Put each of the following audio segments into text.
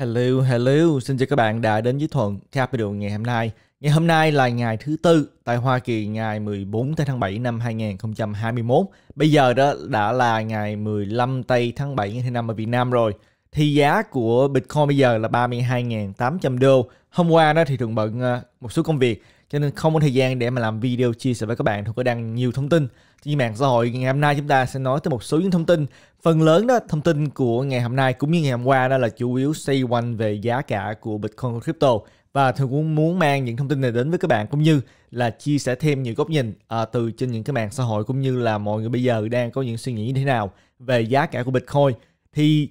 Hello, hello, xin chào các bạn đã đến với Thuận Capital ngày hôm nay. Ngày hôm nay là ngày thứ tư tại Hoa Kỳ ngày 14 tháng 7 năm 2021. Bây giờ đó đã là ngày 15 tây tháng 7 ngày năm ở Việt Nam rồi. Thì giá của Bitcoin bây giờ là 32.800 đô. Hôm qua đó thì thường bận ờ, một số công việc cho nên không có thời gian để mà làm video chia sẻ với các bạn. Thuận có đăng nhiều thông tin trên mạng xã hội ngày hôm nay chúng ta sẽ nói tới một số những thông tin phần lớn đó thông tin của ngày hôm nay cũng như ngày hôm qua đó là chủ yếu xoay quanh về giá cả của bitcoin và crypto và tôi cũng muốn mang những thông tin này đến với các bạn cũng như là chia sẻ thêm nhiều góc nhìn à, từ trên những cái mạng xã hội cũng như là mọi người bây giờ đang có những suy nghĩ như thế nào về giá cả của bitcoin thì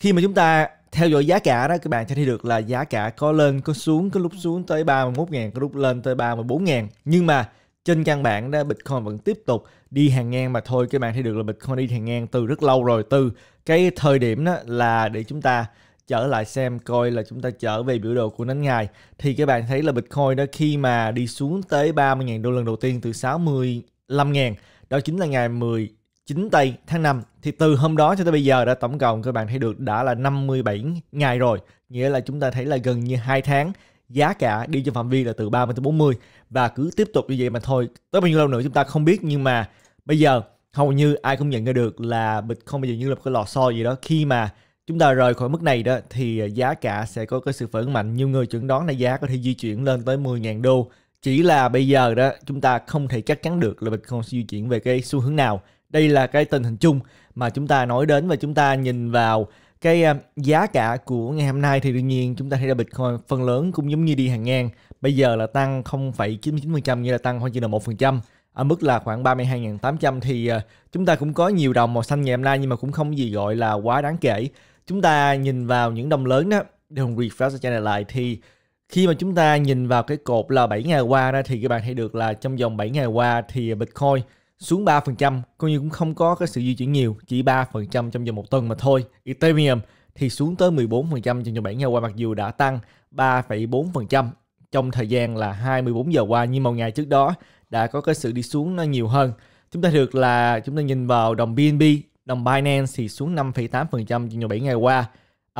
khi mà chúng ta theo dõi giá cả đó các bạn sẽ thấy được là giá cả có lên có xuống có lúc xuống tới 31 ngàn có lúc lên tới 34 ngàn nhưng mà trên căn bản đó Bitcoin vẫn tiếp tục đi hàng ngang mà thôi các bạn thấy được là Bitcoin đi hàng ngang từ rất lâu rồi từ cái thời điểm đó là để chúng ta trở lại xem coi là chúng ta trở về biểu đồ của nến ngày thì các bạn thấy là Bitcoin đó khi mà đi xuống tới 30.000 đô lần đầu tiên từ 65.000 đó chính là ngày 10 9 tây tháng 5 thì từ hôm đó cho tới bây giờ đã tổng cộng các bạn thấy được đã là 57 ngày rồi nghĩa là chúng ta thấy là gần như 2 tháng giá cả đi trong phạm vi là từ 30 tới 40 và cứ tiếp tục như vậy mà thôi tới bao nhiêu lâu nữa chúng ta không biết nhưng mà bây giờ hầu như ai cũng nhận ra được là bịch không bao giờ như là một cái lò xo gì đó khi mà chúng ta rời khỏi mức này đó thì à, giá cả sẽ có cái sự phản mạnh nhiều người chuẩn đoán là giá có thể di chuyển lên tới 10.000 đô chỉ là bây giờ đó chúng ta không thể chắc chắn được là bịch không di chuyển về cái xu hướng nào đây là cái tình hình chung mà chúng ta nói đến và chúng ta nhìn vào cái à, giá cả của ngày hôm nay thì đương nhiên chúng ta thấy là Bitcoin phần lớn cũng giống như đi hàng ngang. Bây giờ là tăng 0,99% nghĩa là tăng khoảng chỉ là 1% ở mức là khoảng 32.800 thì à, chúng ta cũng có nhiều đồng màu xanh ngày hôm nay nhưng mà cũng không gì gọi là quá đáng kể. Chúng ta nhìn vào những đồng lớn đó, để hùng refresh cho này lại thì khi mà chúng ta nhìn vào cái cột là 7 ngày qua đó thì các bạn thấy được là trong vòng 7 ngày qua thì Bitcoin xuống 3%, coi như cũng không có cái sự di chuyển nhiều, chỉ 3% trong vòng một tuần mà thôi. Ethereum thì xuống tới 14% trong vòng 7 ngày qua mặc dù đã tăng 3,4% trong thời gian là 24 giờ qua nhưng một ngày trước đó đã có cái sự đi xuống nó nhiều hơn. Chúng ta được là chúng ta nhìn vào đồng BNB, đồng Binance thì xuống 5,8% trong vòng 7 ngày qua.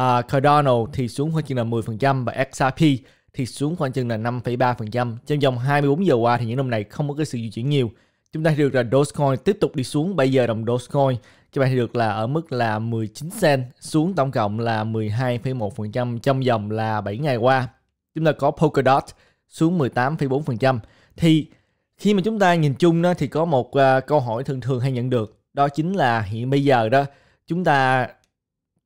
Uh, Cardano thì xuống khoảng chừng là 10% và XRP thì xuống khoảng chừng là 5,3%. Trong vòng 24 giờ qua thì những đồng này không có cái sự di chuyển nhiều Chúng ta được là Dogecoin tiếp tục đi xuống. Bây giờ đồng Dogecoin các bạn thấy được là ở mức là 19 cent xuống tổng cộng là 12,1% trong vòng là 7 ngày qua. Chúng ta có Polkadot xuống 18,4%. Thì khi mà chúng ta nhìn chung đó thì có một uh, câu hỏi thường thường hay nhận được đó chính là hiện bây giờ đó chúng ta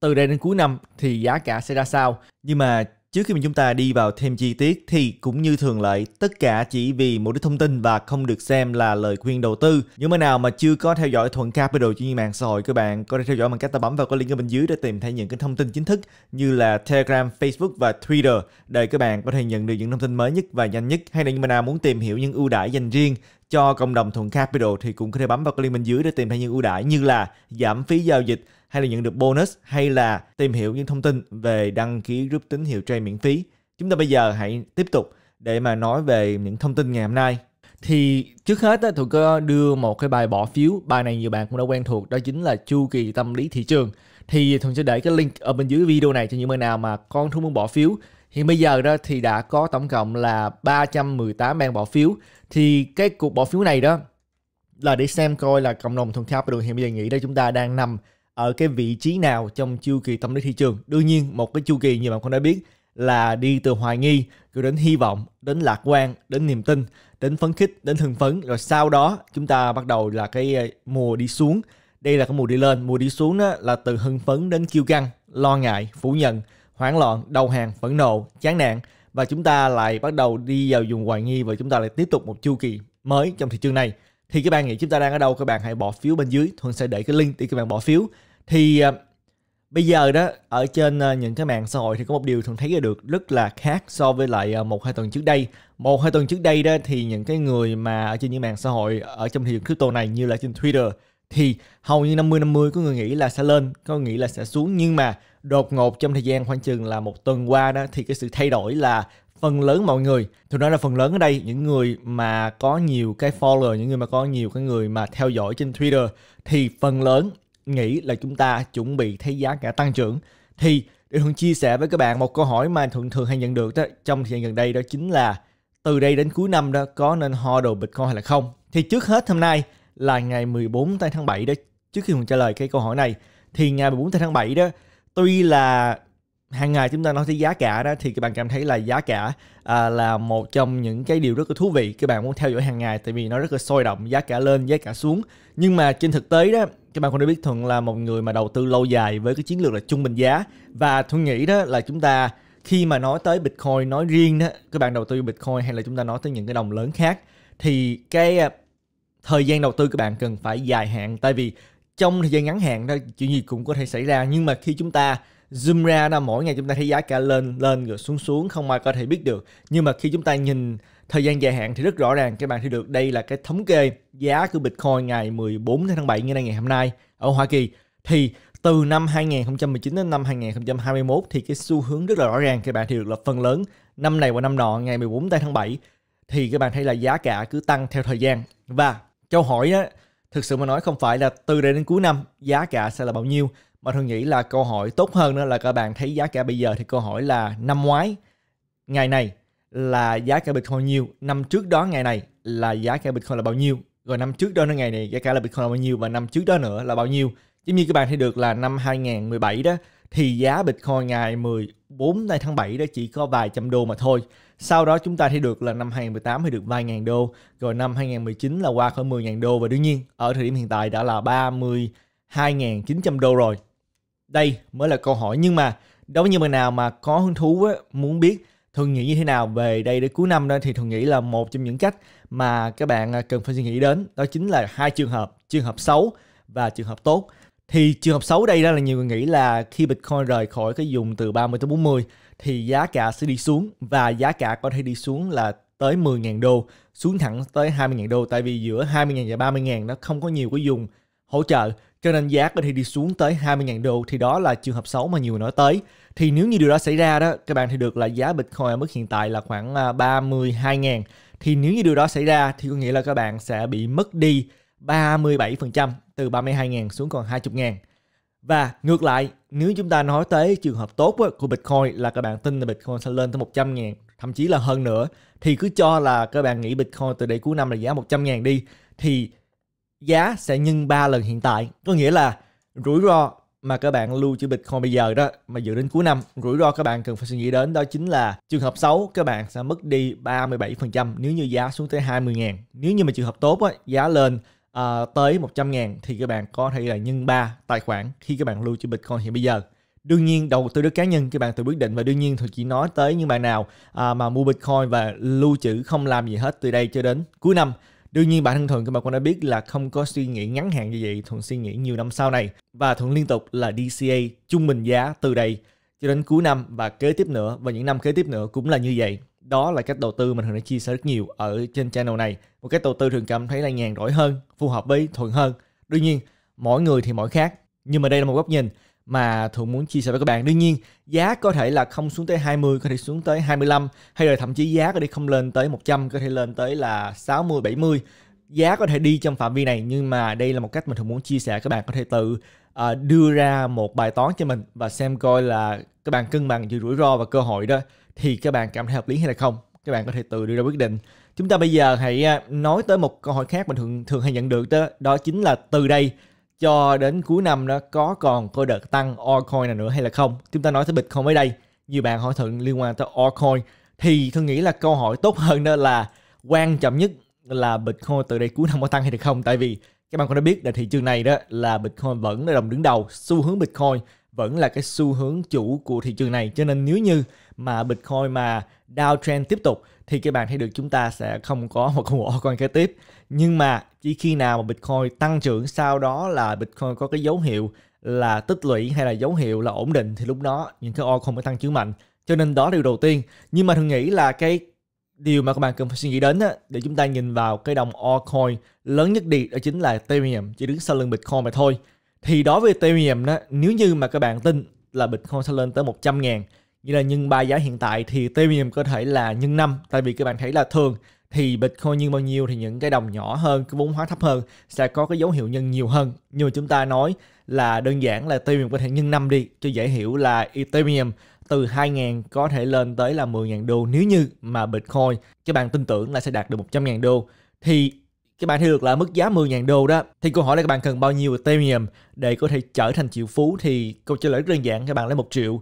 từ đây đến cuối năm thì giá cả sẽ ra sao nhưng mà Trước khi mà chúng ta đi vào thêm chi tiết thì cũng như thường lệ, tất cả chỉ vì mục đích thông tin và không được xem là lời khuyên đầu tư. Những bạn nào mà chưa có theo dõi Thuận Capital trên mạng xã hội, các bạn có thể theo dõi bằng cách ta bấm vào cái link ở bên dưới để tìm thấy những cái thông tin chính thức như là Telegram, Facebook và Twitter để các bạn có thể nhận được những thông tin mới nhất và nhanh nhất. Hay là những bạn nào muốn tìm hiểu những ưu đãi dành riêng cho cộng đồng Thuận Capital thì cũng có thể bấm vào cái link bên dưới để tìm thấy những ưu đãi như là giảm phí giao dịch, hay là nhận được bonus hay là tìm hiểu những thông tin về đăng ký group tín hiệu trade miễn phí. Chúng ta bây giờ hãy tiếp tục để mà nói về những thông tin ngày hôm nay. Thì trước hết tôi có đưa một cái bài bỏ phiếu, bài này nhiều bạn cũng đã quen thuộc, đó chính là chu kỳ tâm lý thị trường. Thì tôi sẽ để cái link ở bên dưới video này cho những bạn nào mà con thú muốn bỏ phiếu. Hiện bây giờ đó thì đã có tổng cộng là 318 bạn bỏ phiếu. Thì cái cuộc bỏ phiếu này đó là để xem coi là cộng đồng thuần capital hiện bây giờ nghĩ đây chúng ta đang nằm ở cái vị trí nào trong chu kỳ tâm lý thị trường đương nhiên một cái chu kỳ như bạn cũng đã biết là đi từ hoài nghi rồi đến hy vọng đến lạc quan đến niềm tin đến phấn khích đến hưng phấn rồi sau đó chúng ta bắt đầu là cái ờ, mùa đi xuống đây là cái mùa đi lên mùa đi xuống đó là từ hưng phấn đến kiêu căng lo ngại phủ nhận hoảng loạn đầu hàng phẫn nộ chán nản và chúng ta lại bắt đầu đi vào vùng hoài nghi và chúng ta lại tiếp tục một chu kỳ mới trong thị trường này thì các bạn nghĩ chúng ta đang ở đâu các bạn hãy bỏ phiếu bên dưới thuận sẽ để cái link để các bạn bỏ phiếu thì uh, bây giờ đó ở trên uh, những cái mạng xã hội thì có một điều thuận thấy được rất là khác so với lại uh, một hai tuần trước đây một hai tuần trước đây đó thì những cái người mà ở trên những mạng xã hội ở trong thị trường crypto này như là trên twitter thì hầu như 50 50 có người nghĩ là sẽ lên, có người nghĩ là sẽ xuống nhưng mà đột ngột trong thời gian khoảng chừng là một tuần qua đó thì cái sự thay đổi là phần lớn mọi người thực nói là phần lớn ở đây những người mà có nhiều cái follower những người mà có nhiều cái người mà theo dõi trên Twitter thì phần lớn nghĩ là chúng ta chuẩn bị thấy giá cả tăng trưởng thì để thường chia sẻ với các bạn một câu hỏi mà thường thường hay nhận được đó, trong thời gian gần đây đó chính là từ đây đến cuối năm đó có nên ho đồ Bitcoin hay là không? Thì trước hết hôm nay là ngày 14 tháng 7 đó, trước khi mình trả lời cái câu hỏi này thì ngày 14 tháng 7 đó tuy là hàng ngày chúng ta nói tới giá cả đó thì các bạn cảm thấy là giá cả à, là một trong những cái điều rất là thú vị các bạn muốn theo dõi hàng ngày tại vì nó rất là sôi động giá cả lên giá cả xuống nhưng mà trên thực tế đó các bạn cũng đã biết thuận là một người mà đầu tư lâu dài với cái chiến lược là trung bình giá và thuận nghĩ đó là chúng ta khi mà nói tới bitcoin nói riêng đó các bạn đầu tư bitcoin hay là chúng ta nói tới những cái đồng lớn khác thì cái à, thời gian đầu tư các bạn cần phải dài hạn tại vì trong thời gian ngắn hạn đó chuyện gì cũng có thể xảy ra nhưng mà khi chúng ta zoom ra là mỗi ngày chúng ta thấy giá cả lên lên rồi xuống xuống không ai có thể biết được nhưng mà khi chúng ta nhìn thời gian dài hạn thì rất rõ ràng các bạn thấy được đây là cái thống kê giá của Bitcoin ngày 14 tháng 7 như là ngày hôm nay ở Hoa Kỳ thì từ năm 2019 đến năm 2021 thì cái xu hướng rất là rõ ràng các bạn thấy được là phần lớn năm này và năm nọ ngày 14 tháng 7 thì các bạn thấy là giá cả cứ tăng theo thời gian và câu hỏi á thực sự mà nói không phải là từ đây đến cuối năm giá cả sẽ là bao nhiêu mà thường nghĩ là câu hỏi tốt hơn nữa là các bạn thấy giá cả bây giờ thì câu hỏi là năm ngoái ngày này là giá cả Bitcoin nhiêu, năm trước đó ngày này là giá cả Bitcoin là bao nhiêu, rồi năm trước đó nữa ngày này giá cả là Bitcoin là bao nhiêu và năm trước đó nữa là bao nhiêu. Giống như các bạn thấy được là năm 2017 đó thì giá Bitcoin ngày 14 tháng 7 đó chỉ có vài trăm đô mà thôi. Sau đó chúng ta thấy được là năm 2018 thì được vài ngàn đô, rồi năm 2019 là qua khỏi 10 ngàn đô và đương nhiên ở thời điểm hiện tại đã là 32.900 đô rồi đây mới là câu hỏi nhưng mà đối với những bạn nào mà có hứng thú á, muốn biết thường nghĩ như thế nào về đây đến cuối năm đó thì thường nghĩ là một trong những cách mà các bạn à, cần phải suy nghĩ đến đó chính là hai trường hợp trường hợp xấu và trường hợp tốt thì trường hợp xấu đây đó là nhiều người nghĩ là khi Bitcoin rời khỏi cái vùng từ 30 tới 40 thì giá cả sẽ đi xuống và giá cả có thể đi xuống là tới 10.000 đô xuống thẳng tới 20.000 đô tại vì giữa 20.000 và 30.000 nó không có nhiều cái vùng hỗ trợ cho nên giá có thể đi xuống tới 20.000 đô thì đó là trường hợp xấu mà nhiều người nói tới. Thì nếu như điều đó xảy ra đó, các bạn thì được là giá Bitcoin ở mức hiện tại là khoảng 32.000. À, thì nếu như điều đó xảy ra thì có nghĩa là các bạn sẽ bị mất đi 37% từ 32.000 xuống còn 20.000. Và ngược lại, nếu chúng ta nói tới trường hợp tốt của Bitcoin là các bạn tin là Bitcoin sẽ lên tới 100 000 thậm chí là hơn nữa, thì cứ cho là các bạn nghĩ Bitcoin từ đây cuối năm là giá 100 000 đi, thì giá sẽ nhân 3 lần hiện tại. Có nghĩa là rủi ro mà các bạn lưu trữ Bitcoin bây giờ đó mà dự đến cuối năm, rủi ro các bạn cần phải suy nghĩ đến đó chính là trường hợp xấu các bạn sẽ mất đi 37% nếu như giá xuống tới 20 ngàn. Nếu như mà trường hợp tốt á, giá lên uh, tới 100 ngàn thì các bạn có thể là nhân 3 tài khoản khi các bạn lưu trữ Bitcoin hiện bây giờ đương nhiên đầu tư đất cá nhân các bạn tự quyết định và đương nhiên tôi chỉ nói tới những bạn nào à, mà mua bitcoin và lưu trữ không làm gì hết từ đây cho đến cuối năm Đương nhiên bản thân Thuận các bạn cũng đã biết là không có suy nghĩ ngắn hạn như vậy, Thuận suy nghĩ nhiều năm sau này và Thuận liên tục là DCA trung bình giá từ đây cho đến cuối năm và kế tiếp nữa và những năm kế tiếp nữa cũng là như vậy. Đó là cách đầu tư mình thường đã chia sẻ rất nhiều ở trên channel này. Một cách đầu tư thường cảm thấy là nhàn rỗi hơn, phù hợp với Thuận hơn. Đương nhiên, mỗi người thì mỗi khác. Nhưng mà đây là một góc nhìn mà Thuận muốn chia sẻ với các bạn. Đương nhiên, giá có thể là không xuống tới 20, có thể xuống tới 25 hay là thậm chí giá có thể không lên tới 100, có thể lên tới là 60, 70. Giá có thể đi trong phạm vi này nhưng mà đây là một cách mình Thuận muốn chia sẻ các bạn có thể tự uh, đưa ra một bài toán cho mình và xem coi là các bạn cân bằng giữa rủi ro và cơ hội đó thì các bạn cảm thấy hợp lý hay là không. Các bạn có thể tự đưa ra quyết định. Chúng ta bây giờ hãy ờ, nói tới một câu hỏi khác mình thường thường hay nhận được đó, đó chính là từ đây cho đến cuối năm đó có còn có đợt tăng altcoin nào nữa hay là không chúng ta nói tới bitcoin mới đây nhiều bạn hỏi thận liên quan tới altcoin thì tôi nghĩ là câu hỏi tốt hơn đó là quan trọng nhất là bitcoin từ đây cuối năm có tăng hay được không tại vì các bạn cũng đã biết là thị trường này đó là bitcoin vẫn là đồng đứng đầu xu hướng bitcoin vẫn là cái xu hướng chủ của thị trường này cho nên nếu như mà bitcoin mà downtrend tiếp tục thì các bạn thấy được chúng ta sẽ không có một con altcoin kế tiếp nhưng mà chỉ khi nào mà Bitcoin tăng trưởng sau đó là Bitcoin có cái dấu hiệu là tích lũy hay là dấu hiệu là ổn định thì lúc đó những cái o không có tăng trưởng mạnh cho nên đó là điều đầu tiên nhưng mà thường nghĩ là cái điều mà các bạn cần phải suy nghĩ đến á, để chúng ta nhìn vào cái đồng altcoin lớn nhất đi đó chính là Ethereum chỉ đứng sau lưng Bitcoin mà thôi thì đối với Ethereum đó nếu như mà các bạn tin là Bitcoin sẽ lên tới 100 ngàn như là nhân ba giá hiện tại thì Ethereum có thể là nhân năm tại vì các bạn thấy là thường thì Bitcoin nhân bao nhiêu thì những cái đồng nhỏ hơn, cái vốn hóa thấp hơn sẽ có cái dấu hiệu nhân nhiều hơn. như chúng ta nói là đơn giản là Ethereum có thể nhân năm đi cho dễ hiểu là Ethereum từ 2.000 có thể lên tới là 10.000 đô nếu như mà Bitcoin các bạn tin tưởng là sẽ đạt được 100.000 đô thì các bạn thấy được là mức giá 10.000 đô đó thì câu hỏi là các bạn cần bao nhiêu Ethereum để có thể trở thành triệu phú thì câu trả lời rất đơn giản các bạn lấy một triệu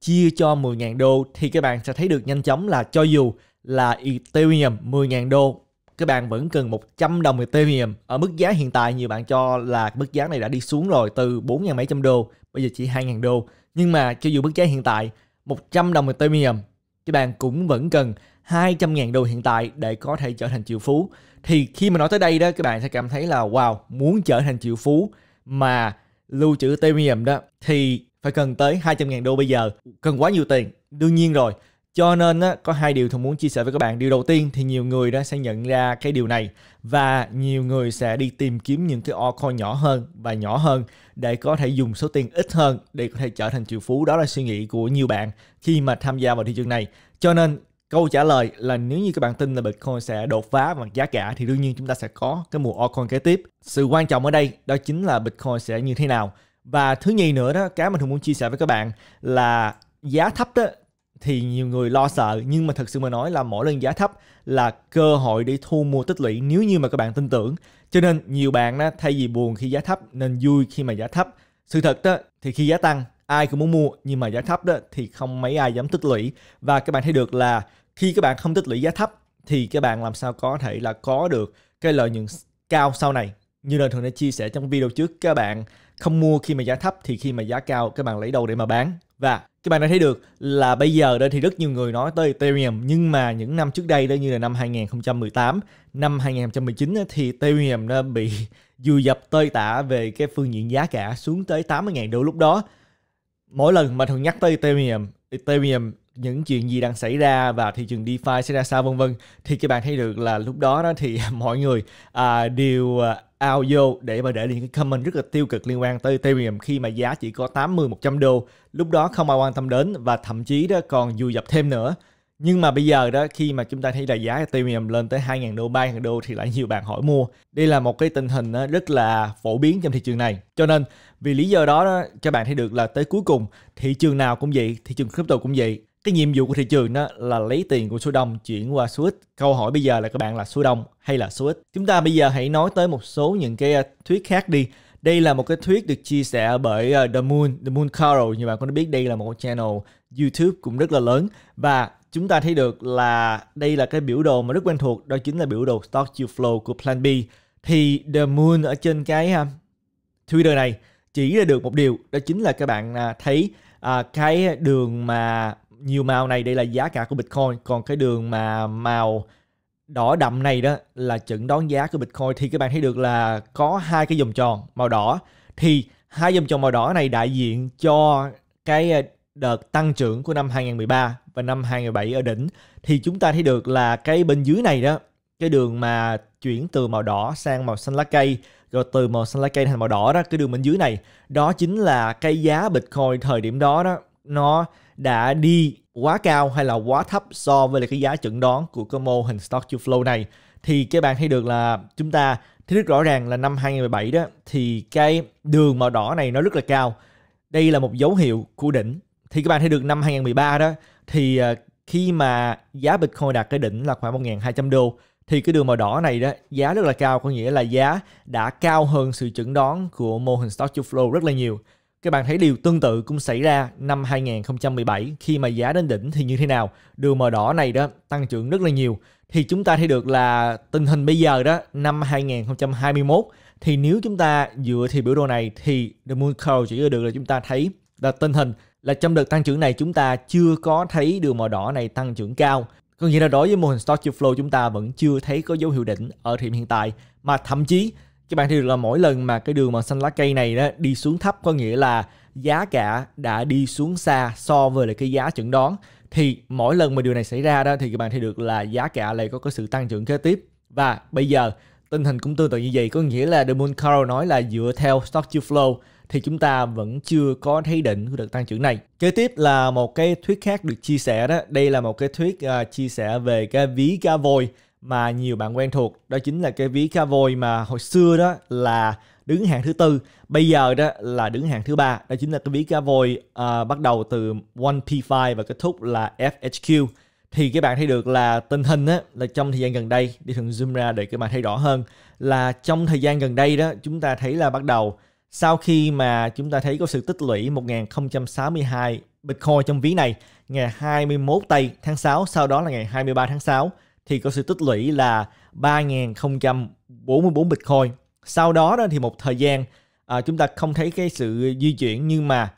chia cho 10.000 đô thì các bạn sẽ thấy được nhanh chóng là cho dù là Ethereum 10.000 đô các bạn vẫn cần 100 đồng Ethereum ở mức giá hiện tại nhiều bạn cho là mức giá này đã đi xuống rồi từ 4.000 đô bây giờ chỉ 2.000 đô nhưng mà cho dù mức giá hiện tại 100 đồng Ethereum các bạn cũng vẫn cần 200.000 đô hiện tại để có thể trở thành triệu phú thì khi mà nói tới đây đó các bạn sẽ cảm thấy là wow muốn trở thành triệu phú mà lưu trữ Ethereum đó thì phải cần tới 200.000 đô bây giờ cần quá nhiều tiền đương nhiên rồi cho nên á, có hai điều tôi muốn chia sẻ với các bạn điều đầu tiên thì nhiều người đó sẽ nhận ra cái điều này và nhiều người sẽ đi tìm kiếm những cái altcoin nhỏ hơn và nhỏ hơn để có thể dùng số tiền ít hơn để có thể trở thành triệu phú đó là suy nghĩ của nhiều bạn khi mà tham gia vào thị trường này cho nên câu trả lời là nếu như các bạn tin là Bitcoin sẽ đột phá bằng giá cả thì đương nhiên chúng ta sẽ có cái mùa altcoin kế tiếp. Sự quan trọng ở đây đó chính là Bitcoin sẽ như thế nào. Và thứ nhì nữa đó, cái mà thường muốn chia sẻ với các bạn là giá thấp đó thì nhiều người lo sợ nhưng mà thật sự mà nói là mỗi lần giá thấp là cơ hội để thu mua tích lũy nếu như mà các bạn tin tưởng cho nên nhiều bạn đó thay vì buồn khi giá thấp nên vui khi mà giá thấp sự thật đó thì khi giá tăng ai cũng muốn mua nhưng mà giá thấp đó thì không mấy ai dám tích lũy và các bạn thấy được là khi các bạn không tích lũy giá thấp thì các bạn làm sao có thể là có được cái lợi nhuận cao sau này như lời thường đã chia sẻ trong video trước các bạn không mua khi mà giá thấp thì khi mà giá cao các bạn lấy đâu để mà bán và các bạn đã thấy được là bây giờ đây thì rất nhiều người nói tới Ethereum nhưng mà những năm trước đây đó như là năm 2018, năm 2019 thì Ethereum nó bị dù dập tơi tả về cái phương diện giá cả xuống tới 80.000 đô lúc đó. Mỗi lần mà thường nhắc tới Ethereum, Ethereum những chuyện gì đang xảy ra và thị trường DeFi sẽ ra sao vân vân thì các bạn thấy được là lúc đó đó thì mọi người à, đều à, ao vô để mà để những cái comment rất là tiêu cực liên quan tới Ethereum khi mà giá chỉ có 80 100 đô, lúc đó không ai quan tâm đến và thậm chí đó còn dù dập thêm nữa. Nhưng mà bây giờ đó khi mà chúng ta thấy là giá Ethereum lên tới 2.000 đô, 3.000 đô thì lại nhiều bạn hỏi mua. Đây là một cái tình hình ờ, rất là phổ biến trong thị trường này. Cho nên vì lý do đó, đó các bạn thấy được là tới cuối cùng thị trường nào cũng vậy, thị trường crypto cũng vậy cái nhiệm vụ của thị trường đó là lấy tiền của số đông chuyển qua số ít. Câu hỏi bây giờ là các bạn là số đông hay là số ít? Chúng ta bây giờ hãy nói tới một số những cái uh, thuyết khác đi. Đây là một cái thuyết được chia sẻ bởi uh, The Moon, The Moon Carol. Như bạn có biết đây là một channel YouTube cũng rất là lớn và chúng ta thấy được là đây là cái biểu đồ mà rất quen thuộc đó chính là biểu đồ Stock Yield Flow của Plan B. Thì The Moon ở trên cái uh, Twitter này chỉ ra được một điều đó chính là các bạn thấy cái đường mà nhiều màu này đây là giá cả của Bitcoin còn cái đường mà màu đỏ đậm này đó là chuẩn đoán giá của Bitcoin thì các bạn thấy được là có hai cái vòng tròn màu đỏ thì hai vòng tròn màu đỏ này đại diện cho cái ờ, đợt tăng trưởng của năm 2013 và năm 2007 ở đỉnh thì chúng ta thấy được là cái bên dưới này đó cái đường mà chuyển từ màu đỏ sang màu xanh lá cây rồi từ màu xanh lá cây thành màu đỏ đó cái đường bên dưới này đó chính là cái giá Bitcoin thời điểm đó đó nó đã đi quá cao hay là quá thấp so với là cái giá chuẩn đoán của cái mô hình stock to flow này thì các bạn thấy được là chúng ta thấy rất rõ ràng là năm 2017 đó thì cái đường màu đỏ này nó rất là cao. Đây là một dấu hiệu của đỉnh. Thì các bạn thấy được năm 2013 đó thì ờ, khi mà giá Bitcoin đạt cái đỉnh là khoảng 1.200 đô thì cái đường màu đỏ này đó giá rất là cao có nghĩa là giá đã cao hơn sự chẩn đoán của mô hình stock to flow rất là nhiều các bạn thấy điều tương tự cũng xảy ra năm 2017 khi mà giá đến đỉnh thì như thế nào? Đường màu đỏ này đó tăng trưởng rất là nhiều. Thì chúng ta thấy được là tình hình bây giờ đó năm 2021 thì nếu chúng ta dựa thì biểu đồ này thì The Moon Curve chỉ được là chúng ta thấy là tình hình là trong đợt tăng trưởng này chúng ta chưa có thấy đường màu đỏ này tăng trưởng cao. Có nghĩa là đối với mô hình Stock to Flow chúng ta vẫn chưa thấy có dấu hiệu đỉnh ở thời hiện tại mà thậm chí các bạn thấy được là mỗi lần mà cái đường màu xanh lá cây này đó đi xuống thấp có nghĩa là giá cả đã đi xuống xa so với lại cái giá chuẩn đoán thì mỗi lần mà điều này xảy ra đó thì các bạn thấy được là giá cả lại có cái sự tăng trưởng kế tiếp và bây giờ tình hình cũng tương tự như vậy có nghĩa là The Moon Carol nói là dựa theo stock to flow thì chúng ta vẫn chưa có thấy đỉnh của đợt tăng trưởng này. Kế tiếp là một cái thuyết khác được chia sẻ đó. Đây là một cái thuyết uh, à, chia sẻ về cái ví cá voi mà nhiều bạn quen thuộc đó chính là cái ví cá voi mà hồi xưa đó là đứng hàng thứ tư bây giờ đó là đứng hàng thứ ba đó chính là cái ví cá voi uh, ờ, bắt đầu từ 1p5 và kết thúc là fhq thì các bạn thấy được là tình hình á, là trong thời gian gần đây đi thường zoom ra để các bạn thấy rõ hơn là trong thời gian gần đây đó chúng ta thấy là bắt đầu sau khi mà chúng ta thấy có sự tích lũy 1062 Bitcoin trong ví này ngày 21 tây tháng 6 sau đó là ngày 23 tháng 6 thì có sự tích lũy là 3.044 Bitcoin. Sau đó, đó thì một thời gian à, chúng ta không thấy cái sự di chuyển nhưng mà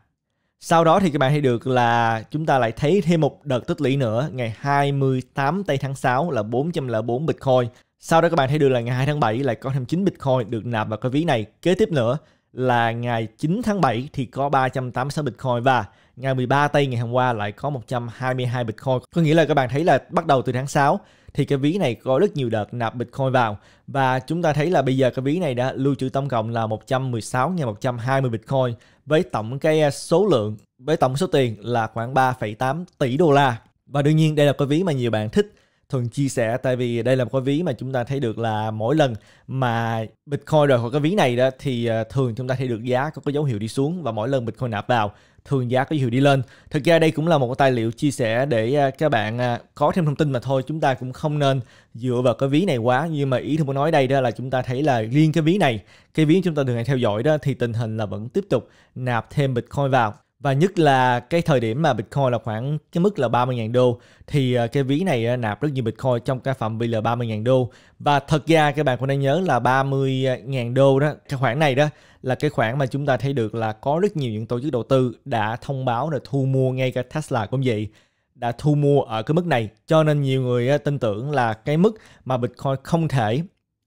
sau đó thì các bạn thấy được là chúng ta lại thấy thêm một đợt tích lũy nữa ngày 28 tây tháng 6 là 404 Bitcoin. Sau đó các bạn thấy được là ngày 2 tháng 7 lại có thêm 9 Bitcoin được nạp vào cái ví này. Kế tiếp nữa là ngày 9 tháng 7 thì có 386 Bitcoin và ngày 13 tây ngày hôm qua lại có 122 Bitcoin. Có nghĩa là các bạn thấy là bắt đầu từ tháng 6 thì cái ví này có rất nhiều đợt nạp Bitcoin vào và chúng ta thấy là bây giờ cái ví này đã lưu trữ tổng cộng là 116 120 Bitcoin với tổng cái à, số lượng với tổng số tiền là khoảng 3,8 tỷ đô la. Và đương nhiên đây là cái ví mà nhiều bạn thích thường chia sẻ tại vì đây là một cái ví mà chúng ta thấy được là mỗi lần mà Bitcoin rời khỏi cái ví này đó thì ờ, thường chúng ta thấy được giá có cái dấu hiệu đi xuống và mỗi lần Bitcoin nạp vào thường giá có dấu hiệu đi lên. Thực ra đây cũng là một cái tài liệu chia sẻ để ờ, các bạn ờ, có thêm thông tin mà thôi chúng ta cũng không nên dựa vào cái ví này quá nhưng mà ý tôi muốn nói đây đó là chúng ta thấy là riêng cái ví này cái ví chúng ta thường hay theo dõi đó thì tình hình là vẫn tiếp tục nạp thêm Bitcoin vào và nhất là cái thời điểm mà Bitcoin là khoảng cái mức là 30.000 đô thì ờ, cái ví này ờ, nạp rất nhiều Bitcoin trong cái phạm vi là 30.000 đô. Và thật ra các bạn cũng nên nhớ là 30.000 đô đó, cái khoản này đó là cái khoản mà chúng ta thấy được là có rất nhiều những tổ chức đầu tư đã thông báo là thu mua ngay cả Tesla cũng vậy đã thu mua ở cái mức này cho nên nhiều người ờ, tin tưởng là cái mức mà Bitcoin không thể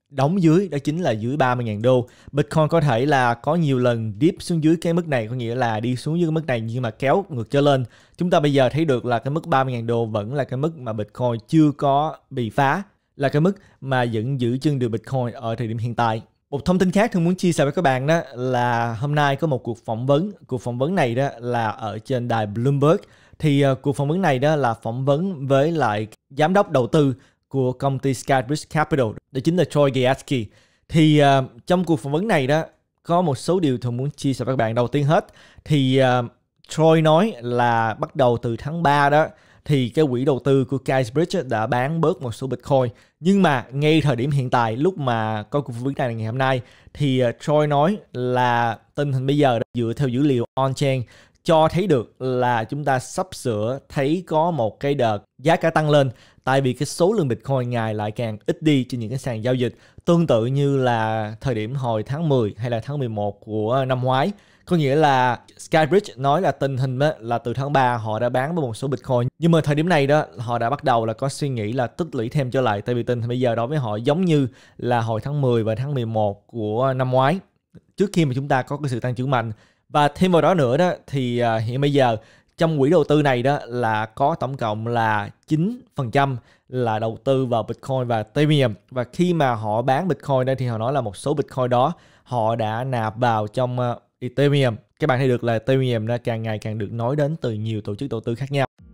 đóng dưới đó chính là dưới 30.000 đô. Bitcoin có thể là có nhiều lần dip xuống dưới cái mức này có nghĩa là đi xuống dưới cái mức này nhưng mà kéo ngược trở lên. Chúng ta bây giờ thấy được là cái mức 30.000 đô vẫn là cái mức mà Bitcoin chưa có bị phá là cái mức mà vẫn giữ chân được Bitcoin ở thời điểm hiện tại. Một thông tin khác tôi muốn chia sẻ với các bạn đó là hôm nay có một cuộc phỏng vấn. Cuộc phỏng vấn này đó là ở trên đài Bloomberg. Thì uh, cuộc phỏng vấn này đó là phỏng vấn với lại giám đốc đầu tư của công ty Skybridge Capital, đó chính là Troy Giatsky. Thì uh, trong cuộc phỏng vấn này đó, có một số điều tôi muốn chia sẻ với các bạn. Đầu tiên hết thì uh, Troy nói là bắt đầu từ tháng 3 đó thì cái quỹ đầu tư của Skybridge đã bán bớt một số Bitcoin. Nhưng mà ngay thời điểm hiện tại lúc mà có cuộc phỏng vấn này ngày hôm nay thì uh, Troy nói là tình hình bây giờ đó, dựa theo dữ liệu on-chain cho thấy được là chúng ta sắp sửa thấy có một cái đợt giá cả tăng lên tại vì cái số lượng Bitcoin ngày lại càng ít đi trên những cái sàn giao dịch tương tự như là thời điểm hồi tháng 10 hay là tháng 11 của năm ngoái có nghĩa là Skybridge nói là tình hình là từ tháng 3 họ đã bán với một số Bitcoin nhưng mà thời điểm này đó họ đã bắt đầu là có suy nghĩ là tích lũy thêm trở lại tại vì tình hình bây giờ đối với họ giống như là hồi tháng 10 và tháng 11 của năm ngoái trước khi mà chúng ta có cái sự tăng trưởng mạnh và thêm vào đó nữa đó thì à, hiện bây giờ trong quỹ đầu tư này đó là có tổng cộng là 9% là đầu tư vào Bitcoin và Ethereum và khi mà họ bán Bitcoin đây thì họ nói là một số Bitcoin đó họ đã nạp vào trong à, Ethereum. Các bạn thấy được là Ethereum đã càng ngày càng được nói đến từ nhiều tổ chức đầu tư khác nhau.